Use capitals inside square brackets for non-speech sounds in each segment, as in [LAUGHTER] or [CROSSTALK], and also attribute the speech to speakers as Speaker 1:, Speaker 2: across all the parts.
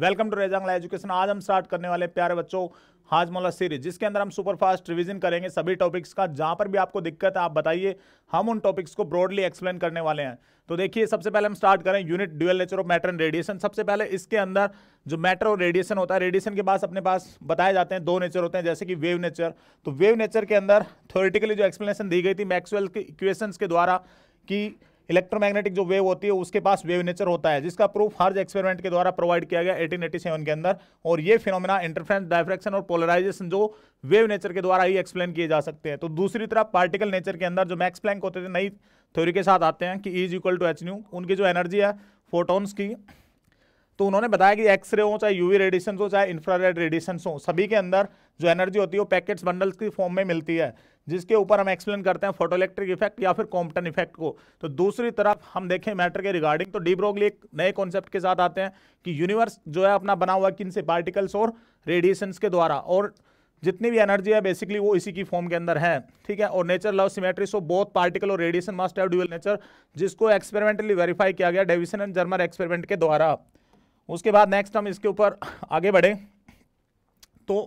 Speaker 1: welcome to Rezang La education आज हम start करने वाले प्यारे बच्चों हाजमोला सीरीज जिसके अंदर हम सुपर फास्ट रिविजन करेंगे सभी टॉपिक्स का जहां पर भी आपको दिक्कत है आप बताइए हम उन टॉपिक्स को ब्रॉडली एक्सप्लेन करने वाले हैं तो देखिए सबसे पहले हम स्टार्ट करें unit dual nature of matter and radiation सबसे पहले इसके अंदर जो मैटर और रेडिएशन होता है रेडिएशन के पास अपने पास बताए जाते हैं दो नेचर होते हैं जैसे कि वेव नेचर तो वेव नेचर के अंदर थ्योरेटिकली जो एक्सप्लेनेशन दी गई थी मैक्सवेल के इक्वेशंस के द्वारा कि इलेक्ट्रोमैग्नेटिक जो वेव होती है उसके पास वेव नेचर होता है जिसका प्रूफ हर्ज एक्सपेरिमेंट के द्वारा प्रोवाइड किया गया एटीन के अंदर और ये फिनोमिना इंटरफ्रेंस डायफ्रेक्शन और पोलराइजेशन जो वेव नेचर के द्वारा ही एक्सप्लेन किए जा सकते हैं तो दूसरी तरफ पार्टिकल नेचर के अंदर जो मैक्स प्लैंक होते थे नई थ्योरी के साथ आते हैं कि is equal to H nu उनकी जो एनर्जी है फोटोन्स की तो उन्होंने बताया कि एक्सरे हो चाहे यूवी रेडिएशन हो चाहे इंफ्रारेड रेडिएशन हो सभी के अंदर जो एनर्जी होती है वो पैकेट्स बंडल्स की फॉर्म में मिलती है जिसके ऊपर हम एक्सप्लेन करते हैं फोटोइलेक्ट्रिक इफेक्ट या फिर कॉम्पटन इफेक्ट को तो दूसरी तरफ हम देखें मैटर के रिगार्डिंग तो डीब्रोगली एक नए कॉन्सेप्ट के साथ आते हैं कि यूनिवर्स जो है अपना बना हुआ किन से पार्टिकल्स और रेडिएशंस के द्वारा और जितनी भी एनर्जी है बेसिकली वो इसी की फॉर्म के अंदर है ठीक है और nature love symmetry so both particle और radiation must of dual nature जिसको एक्सपेरिमेंटली वेरीफाई किया गया डेविसन एंड जर्मर एक्सपेरिमेंट के द्वारा उसके बाद नेक्स्ट हम इसके ऊपर आगे बढ़ें तो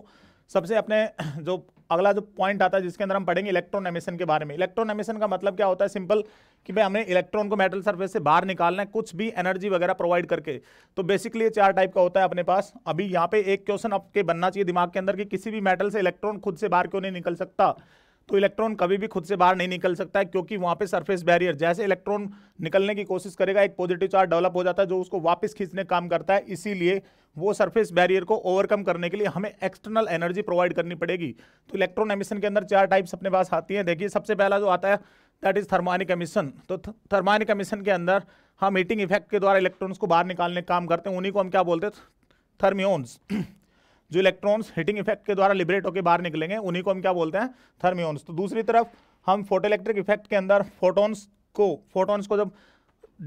Speaker 1: सबसे अपने [CLEARS THROAT] जो अगला जो पॉइंट आता है जिसके अंदर हम पढ़ेंगे इलेक्ट्रॉन एमिशन के बारे में इलेक्ट्रॉन एमिशन का मतलब क्या होता है सिंपल कि भाई हमने इलेक्ट्रॉन को मेटल सरफेस से बाहर निकालना है कुछ भी एनर्जी वगैरह प्रोवाइड करके तो बेसिकली चार टाइप का होता है अपने पास अभी यहाँ पे एक क्वेश्चन आपके बनना चाहिए दिमाग के अंदर कि किसी भी मेटल से इलेक्ट्रॉन खुद से बाहर क्यों नहीं निकल सकता तो इलेक्ट्रॉन कभी भी खुद से बाहर नहीं निकल सकता है क्योंकि वहाँ पे सरफेस बैरियर जैसे इलेक्ट्रॉन निकलने की कोशिश करेगा एक पॉजिटिव चार्ज डेवलप हो जाता है जो उसको वापस खींचने काम करता है इसीलिए वो सरफेस बैरियर को ओवरकम करने के लिए हमें एक्सटर्नल एनर्जी प्रोवाइड करनी पड़ेगी तो इलेक्ट्रॉन एमिशन के अंदर चार टाइप्स अपने पास आती हैं देखिए सबसे पहला जो आता है दैट इज़ थर्मानिक एमिशन तो थर्मानिक एमिशन के अंदर हम हीटिंग इफेक्ट के द्वारा इलेक्ट्रॉन्स को बाहर निकालने का काम करते हैं उन्हीं को हम क्या बोलते हैं थर्मियोन्स जो इलेक्ट्रॉन्स हीटिंग इफेक्ट के द्वारा लिबरेट होकर बाहर निकलेंगे उन्हीं को हम क्या बोलते हैं थर्मियोन्स तो दूसरी तरफ हम फोटो इलेक्ट्रिक इफेक्ट के अंदर फोटोन्स को फोटोन्स को जब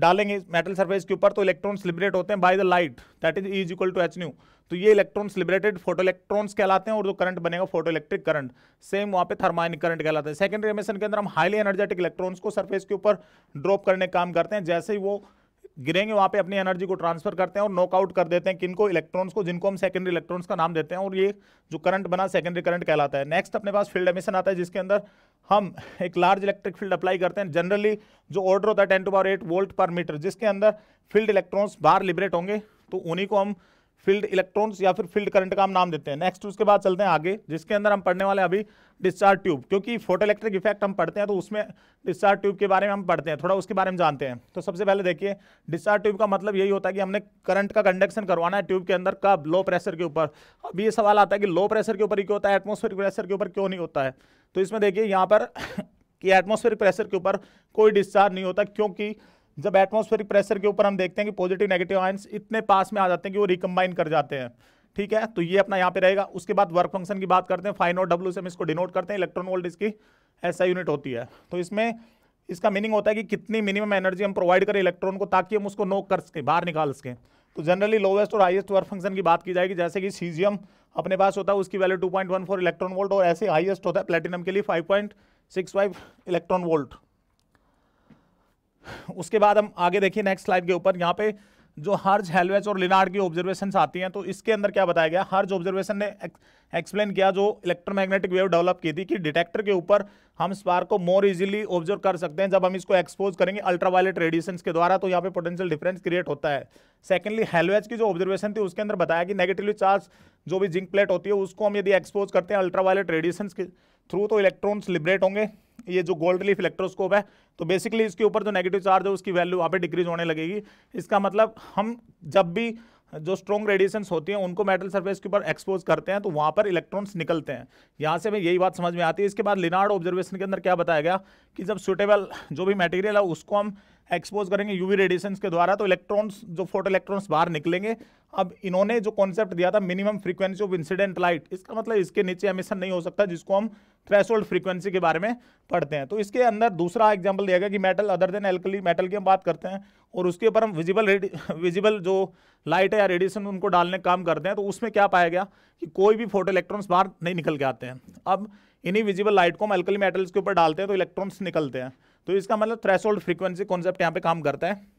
Speaker 1: डालेंगे मेटल सर्फेस के ऊपर तो इलेक्ट्रॉन्स लिबरेट होते हैं by the light that is is equal to H nu तो ये इलेक्ट्रॉन्स लिबरेटेड फोटो इलेक्ट्रॉन्स कहलाते हैं और जो करंट बनेगा फोटो इलेक्ट्रिक करंट सेम वहाँ पे थर्माइनिक करंट कहलाते हैं सेकेंडरी एमिशन के अंदर हम हाईली एनर्जेटिक इलेक्ट्रॉन्स को सर्फेस के ऊपर ड्रॉप करने का काम करते हैं जैसे ही वो गिरेंगे वहां पे अपनी एनर्जी को ट्रांसफर करते हैं और नॉकआउट कर देते हैं किनको इलेक्ट्रॉन्स को जिनको हम सेकेंडरी इलेक्ट्रॉन्स का नाम देते हैं और ये जो करंट बना सेकेंडरी करंट कहलाता है नेक्स्ट अपने पास फील्ड एमिशन आता है जिसके अंदर हम एक लार्ज इलेक्ट्रिक फील्ड अप्लाई करते हैं जनरली जो ऑर्डर होता है ten to power eight volt per metre जिसके अंदर फील्ड इलेक्ट्रॉन्स बाहर लिबरेट होंगे तो उन्हीं को हम फील्ड इलेक्ट्रॉन्स या फिर फील्ड करंट का हम नाम देते हैं नेक्स्ट उसके बाद चलते हैं आगे जिसके अंदर हम पढ़ने वाले अभी डिस्चार्ज ट्यूब क्योंकि फोटो इलेक्ट्रिक इफेक्ट हम पढ़ते हैं तो उसमें डिस्चार्ज ट्यूब के बारे में हम पढ़ते हैं थोड़ा उसके बारे में जानते हैं तो सबसे पहले देखिए डिस्चार्ज ट्यूब का मतलब यही होता है कि हमने करंट का कंडक्शन करवाना है ट्यूब के अंदर कब लो प्रेशर के ऊपर अब ये सवाल आता है कि लो प्रेशर के ऊपर ही क्यों होता है एटमोस्फेरिक प्रेशर के ऊपर क्यों नहीं होता है तो इसमें देखिए यहाँ पर [COUGHS] कि एटमोस्फेरिक प्रेशर के ऊपर कोई डिस्चार्ज नहीं होता क्योंकि जब एटमोस्फेरिक प्रेशर के ऊपर हम देखते हैं कि पॉजिटिव नेगेटिव आयंस इतने पास में आ जाते हैं कि वो रिकम्बाइन कर जाते हैं ठीक है तो ये अपना यहाँ पे रहेगा उसके बाद वर्क फंक्शन की बात करते हैं फाइन और डब्ल्यू से हम इसको डिनोट करते हैं इलेक्ट्रॉन वोल्ट इसकी ऐसा यूनिट होती है तो इसमें इसका मीनिंग होता है कि कितनी मिनिमम एनर्जी हम प्रोवाइड करें इलेक्ट्रॉन को ताकि हम उसको नोक कर सकें बाहर निकाल सकें तो जनरली लोवेस्ट और हाईएस्ट वर्क फंक्शन की बात की जाएगी जैसे कि सीजियम अपने पास होता है उसकी वैल्यू टू इलेक्ट्रॉन वोल्ट और ऐसे हाइएस्ट होता है प्लेटिनम के लिए फाइव इलेक्ट्रॉन वोल्ट उसके बाद हम आगे देखिए नेक्स्ट स्लाइड के ऊपर यहाँ पे जो हर्ज हेलवेच और लिनार्ड की ऑब्जर्वेशन आती हैं तो इसके अंदर क्या बताया गया हर्ज ऑब्जर्वेशन ने एक्सप्लेन किया जो इलेक्ट्रोमैग्नेटिक वेव डेवलप की थी कि डिटेक्टर के ऊपर हम स्पार्क को मोर इजीली ऑब्जर्व कर सकते हैं जब हम इसको एक्सपोज करेंगे अल्ट्रावायलेट रेडिएशन के द्वारा तो यहाँ पे पोटेंशियल डिफरेंस क्रिएट होता है सेकेंडली हेलवेज की जो ऑब्जर्वेशन थी उसके अंदर बताया कि नेगेटिवली चार्ज जो भी जिंक प्लेट होती है उसको हम यदि एक्सपोज करते हैं अल्ट्रावायलेट रेडिएशन थ्रू तो इलेक्ट्रॉन्स लिबरेट होंगे ये जो गोल्ड लीफ इलेक्ट्रोस्कोप है तो बेसिकली इसके ऊपर जो नेगेटिव चार्ज है उसकी वैल्यू वहाँ पे डिक्रीज होने लगेगी इसका मतलब हम जब भी जो स्ट्रॉन्ग रेडिएशंस होती हैं उनको मेटल सरफेस के ऊपर एक्सपोज करते हैं तो वहाँ पर इलेक्ट्रॉन्स निकलते हैं यहाँ से हमें यही बात समझ में आती है इसके बाद लिनार्ड ऑब्जर्वेशन के अंदर क्या बताया गया कि जब सुटेबल जो भी मटेरियल है उसको हम एक्सपोज करेंगे यूवी रेडिएशन के द्वारा तो इलेक्ट्रॉन्स जो फोटो इलेक्ट्रॉन्स बाहर निकलेंगे अब इन्होंने जो कॉन्सेप्ट दिया था minimum frequency of incident light इसका मतलब इसके नीचे एमिशन नहीं हो सकता जिसको हम होल्ड फ्रीक्वेंसी के बारे में पढ़ते हैं तो इसके अंदर दूसरा एग्जाम्पल दिया गया कि metal other than alkali metal की हम बात करते हैं और उसके ऊपर हम विजिबल विजिबल [LAUGHS] जो लाइट है या रेडिएशन उनको डालने का काम करते हैं तो उसमें क्या पाया गया कि कोई भी फोटो इलेक्ट्रॉन्स बाहर नहीं निकल के आते हैं अब इन्हीं विजिबल लाइट को हम एल्कली मेटल्स के ऊपर डालते हैं तो इलेक्ट्रॉन्स निकलते हैं तो इसका मतलब थ्रेसोल्ड फ्रीक्वेंसी कॉन्सेप्ट यहाँ पे काम करता है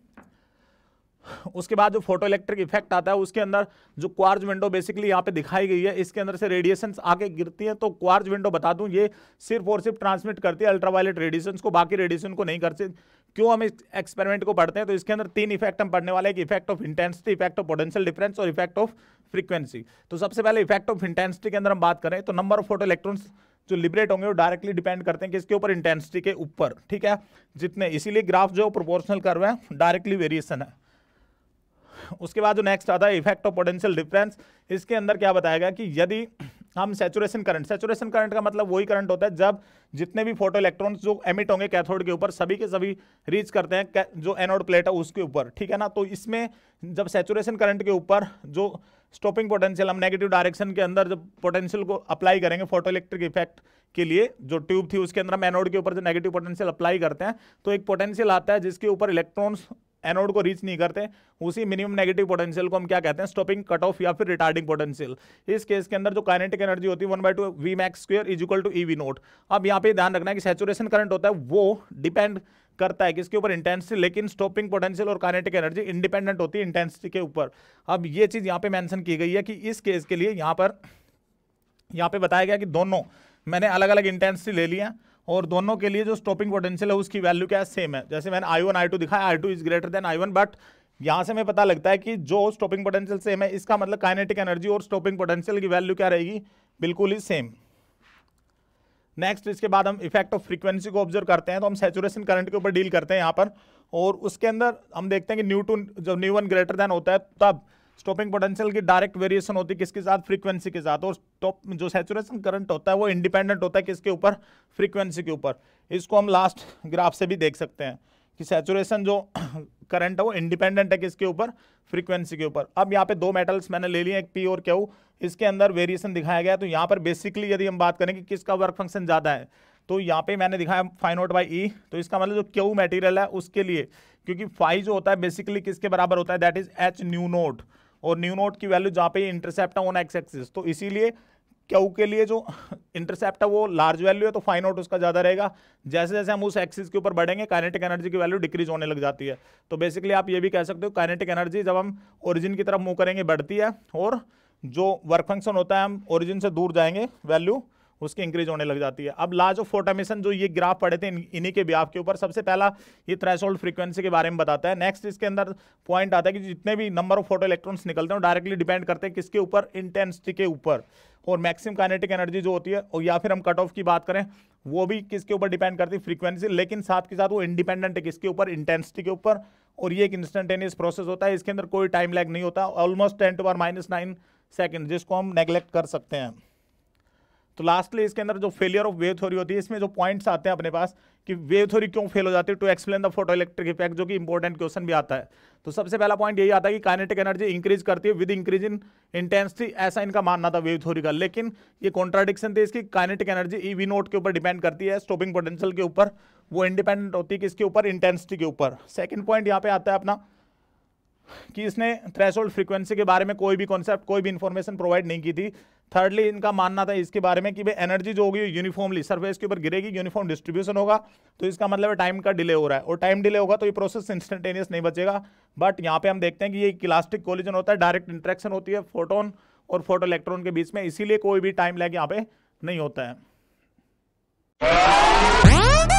Speaker 1: उसके बाद जो फोटो इलेक्ट्रिक इफेक्ट आता है उसके अंदर जो क्वार्ज विंडो बेसिकली यहाँ पे दिखाई गई है इसके अंदर से रेडिएशन आके गिरती है तो क्वार्ज विंडो बता दूं ये सिर्फ और सिर्फ ट्रांसमिट करती है अल्ट्रावायलेट रेडिएशन को बाकी रेडिएशन को नहीं करती क्यों हम इस एक्सपेरिमेंट को पढ़ते हैं तो इसके अंदर तीन इफेक्ट हम पढ़ने वाले हैं effect of intensity effect of potential difference और इफेक्ट ऑफ फ्रीक्वेंसी तो सबसे पहले इफेक्ट ऑफ इंटेंसिटी के अंदर हम बात करें तो नंबर ऑफ फोटो इलेक्ट्रॉन्स जो लिबरेट होंगे वो डायरेक्टली डिपेंड करते हैं किसके ऊपर इंटेंसिटी के ऊपर ठीक है जितने इसीलिए ग्राफ जो प्रोपोर्शनल कर रहे हैं डायरेक्टली वेरिएशन है उसके बाद जो नेक्स्ट आता है इफेक्ट ऑफ पोटेंशियल डिफरेंस इसके अंदर क्या बताया गया कि यदि हम सेचुरेशन करंट सेचुरेशन करंट का मतलब वही करंट होता है जब जितने भी फोटो इलेक्ट्रॉन्स जो एमिट होंगे कैथोड के ऊपर सभी के सभी रीच करते हैं जो एनोड प्लेट है उसके ऊपर ठीक है ना तो इसमें जब सेचुरेशन करंट के ऊपर जो स्टॉपिंग पोटेंशियल हम नेगेटिव डायरेक्शन के अंदर जब पोटेंशियल को अप्लाई करेंगे फोटो इलेक्ट्रिक इफेक्ट के लिए जो ट्यूब थी उसके अंदर हम एनोड के ऊपर जो नेगेटिव पोटेंशियल अप्लाई करते हैं तो एक पोटेंशियल आता है जिसके ऊपर इलेक्ट्रॉन्स एनोड को रीच नहीं करते उसी मिनिमम नेगेटिव पोटेंशियल को हम क्या कहते हैं स्टॉपिंग कट ऑफ या फिर रिटार्डिंग पोटेंशियल इस केस के अंदर जो काइनेटिक एनर्जी होती है one by two V max square is equal to E V nought अब यहाँ पे ध्यान रखना है कि सेचुरेशन करंट होता है वो डिपेंड करता है किसके ऊपर इंटेंसिटी लेकिन स्टॉपिंग पोटेंशियल और कानेटिक एनर्जी इंडिपेंडेंट होती है इंटेंसिटी के ऊपर अब ये चीज़ यहाँ पे मेंशन की गई है कि इस केस के लिए यहाँ पर यहाँ पे बताया गया कि दोनों मैंने अलग अलग इंटेंसिटी ले लिया और दोनों के लिए जो स्टॉपिंग पोटेंशियल है उसकी वैल्यू क्या है सेम है जैसे मैंने आई वन आई टू दिखाया I two is greater than I one but यहाँ से हमें पता लगता है कि जो स्टॉपिंग पोटेंशियल सेम है इसका मतलब काइनेटिक एनर्जी और स्टॉपिंग पोटेंशियल की वैल्यू क्या रहेगी बिल्कुल ही सेम नेक्स्ट इसके बाद हम इफेक्ट ऑफ फ्रीक्वेंसी को ऑब्जर्व करते हैं तो हम सेचुरेशन करंट के ऊपर डील करते हैं यहाँ पर और उसके अंदर हम देखते हैं कि न्यू टू जब न्यू वन ग्रेटर दैन होता है तब स्टॉपिंग पोटेंशियल की डायरेक्ट वेरिएशन होती है किसके साथ फ्रीक्वेंसी के साथ और स्टॉप जो सेचुरेशन करंट होता है वो इंडिपेंडेंट होता है किसके ऊपर फ्रीक्वेंसी के ऊपर इसको हम लास्ट ग्राफ से भी देख सकते हैं कि सेचुरेशन जो करंट [COUGHS] है वो इंडिपेंडेंट है किसके ऊपर फ्रीक्वेंसी के ऊपर अब यहाँ पे दो मेटल्स मैंने ले लिए एक पी और क्यू इसके अंदर वेरिएशन दिखाया गया तो यहाँ पर बेसिकली यदि हम बात करें कि किसका वर्क फंक्शन ज़्यादा है तो यहाँ पे मैंने दिखाया फाइन आउट बाई ई तो इसका मतलब जो क्यू मटेरियल है उसके लिए क्योंकि फाइव जो होता है बेसिकली किसके बराबर होता है that is h nu nought और न्यू नोट की वैल्यू जहाँ पे इंटरसेप्ट है ऑन एक्स एक्सिस तो इसीलिए क्यू के लिए जो इंटरसेप्ट है वो लार्ज वैल्यू है तो फाइन आउट उसका ज़्यादा रहेगा जैसे जैसे हम उस एक्सिस के ऊपर बढ़ेंगे काइनेटिक एनर्जी की वैल्यू डिक्रीज होने लग जाती है तो बेसिकली आप ये भी कह सकते हो काइनेटिक एनर्जी जब हम ओरिजिन की तरफ मूव करेंगे बढ़ती है और जो वर्क फंक्शन होता है हम ओरिजिन से दूर जाएंगे वैल्यू उसकी इंक्रीज होने लग जाती है अब लाज ऑफ फोटामेशन जो ये ग्राफ पढ़े थे इन्हीं के ब्याह के ऊपर सबसे पहला ये होल्ड फ्रीक्वेंसी के बारे में बताता है नेक्स्ट इसके अंदर पॉइंट आता है कि जितने भी नंबर ऑफ फोटो इलेक्ट्रॉन्स निकलते हैं डायरेक्टली डिपेंड करते हैं किसके ऊपर इंटेंसिटी के ऊपर और मैक्सिम काइनेटिक एनर्जी जो होती है और या फिर हम कट ऑफ की बात करें वो भी किसके ऊपर डिपेंड करती है फ्रीक्वेंसी लेकिन साथ के साथ वो इंडिपेंडेंट है किसके ऊपर इंटेंसिटी के ऊपर और ये एक इंस्टेंटेनियस प्रोसेस होता है इसके अंदर कोई टाइम लैग नहीं होता almost ten to R minus nine second जिसको हम नेग्लेक्ट कर सकते हैं तो लास्टली इसके अंदर जो फेलियर ऑफ वेव थ्योरी होती है इसमें जो पॉइंट्स आते हैं अपने पास कि वेव थ्योरी क्यों फेल हो जाती है to explain the photo electric effect जो कि इंपॉर्टेंट क्वेश्चन भी आता है तो सबसे पहला पॉइंट यही आता है कि काइनेटिक एनर्जी इंक्रीज करती है विद इंक्रीज इन इंटेंसिटी ऐसा इनका मानना था वेव थ्योरी का लेकिन ये कॉन्ट्राडिक्शन थी इसकी kinetic energy E V nought के ऊपर डिपेंड करती है स्टॉपिंग पोटेंशियल के ऊपर वो इंडिपेंडेंट होती है किसके ऊपर इंटेंसिटी के ऊपर सेकेंड पॉइंट यहाँ पे आता है अपना कि इसने थ्रेशोल्ड फ्रीक्वेंसी के बारे में कोई भी कॉन्सेप्ट कोई भी इन्फॉर्मेशन प्रोवाइड नहीं की थी थर्डली इनका मानना था इसके बारे में कि भाई एनर्जी जो होगी यूनिफॉर्मली सरफेस के ऊपर गिरेगी यूनिफॉर्म डिस्ट्रीब्यूशन होगा तो इसका मतलब टाइम का डिले हो रहा है और टाइम डिले होगा तो ये प्रोसेस इंस्टेंटेनियस नहीं बचेगा बट यहाँ पे हम देखते हैं कि ये इलास्टिक कोलिजन होता है डायरेक्ट इंट्रैक्शन होती है फोटोन और फोटो इलेक्ट्रॉन के बीच में इसीलिए कोई भी टाइम लैग यहाँ पे नहीं होता है